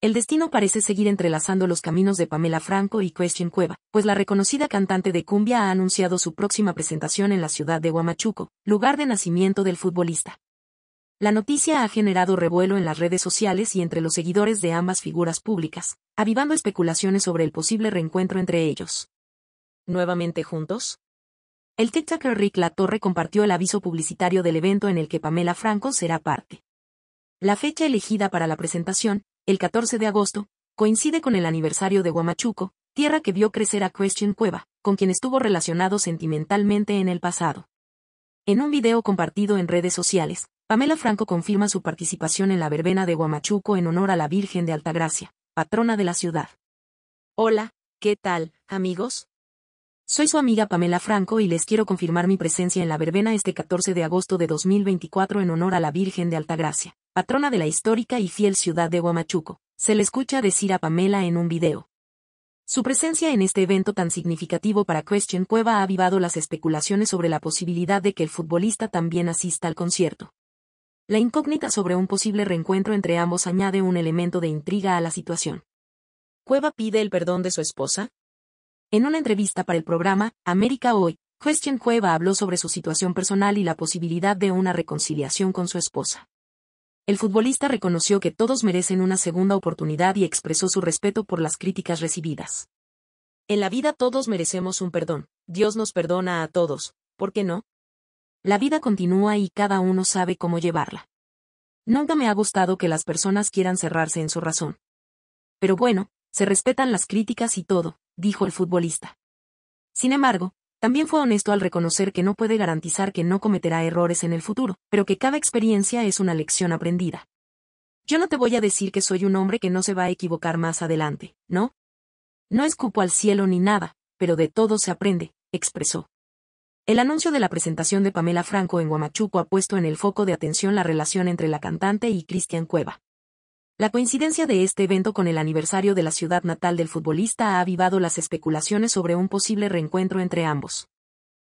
El destino parece seguir entrelazando los caminos de Pamela Franco y Question Cueva, pues la reconocida cantante de cumbia ha anunciado su próxima presentación en la ciudad de Huamachuco, lugar de nacimiento del futbolista. La noticia ha generado revuelo en las redes sociales y entre los seguidores de ambas figuras públicas, avivando especulaciones sobre el posible reencuentro entre ellos. ¿Nuevamente juntos? El TikToker Rick Torre compartió el aviso publicitario del evento en el que Pamela Franco será parte. La fecha elegida para la presentación, el 14 de agosto, coincide con el aniversario de Huamachuco, tierra que vio crecer a Christian Cueva, con quien estuvo relacionado sentimentalmente en el pasado. En un video compartido en redes sociales, Pamela Franco confirma su participación en la verbena de Huamachuco en honor a la Virgen de Altagracia, patrona de la ciudad. Hola, ¿qué tal, amigos? Soy su amiga Pamela Franco y les quiero confirmar mi presencia en la verbena este 14 de agosto de 2024 en honor a la Virgen de Altagracia, patrona de la histórica y fiel ciudad de Huamachuco, se le escucha decir a Pamela en un video. Su presencia en este evento tan significativo para Christian Cueva ha avivado las especulaciones sobre la posibilidad de que el futbolista también asista al concierto. La incógnita sobre un posible reencuentro entre ambos añade un elemento de intriga a la situación. ¿Cueva pide el perdón de su esposa? En una entrevista para el programa América Hoy, Christian Cueva habló sobre su situación personal y la posibilidad de una reconciliación con su esposa. El futbolista reconoció que todos merecen una segunda oportunidad y expresó su respeto por las críticas recibidas. En la vida todos merecemos un perdón, Dios nos perdona a todos, ¿por qué no? La vida continúa y cada uno sabe cómo llevarla. Nunca me ha gustado que las personas quieran cerrarse en su razón. Pero bueno, se respetan las críticas y todo, dijo el futbolista. Sin embargo, también fue honesto al reconocer que no puede garantizar que no cometerá errores en el futuro, pero que cada experiencia es una lección aprendida. Yo no te voy a decir que soy un hombre que no se va a equivocar más adelante, ¿no? No escupo al cielo ni nada, pero de todo se aprende, expresó. El anuncio de la presentación de Pamela Franco en Guamachuco ha puesto en el foco de atención la relación entre la cantante y Cristian Cueva. La coincidencia de este evento con el aniversario de la ciudad natal del futbolista ha avivado las especulaciones sobre un posible reencuentro entre ambos.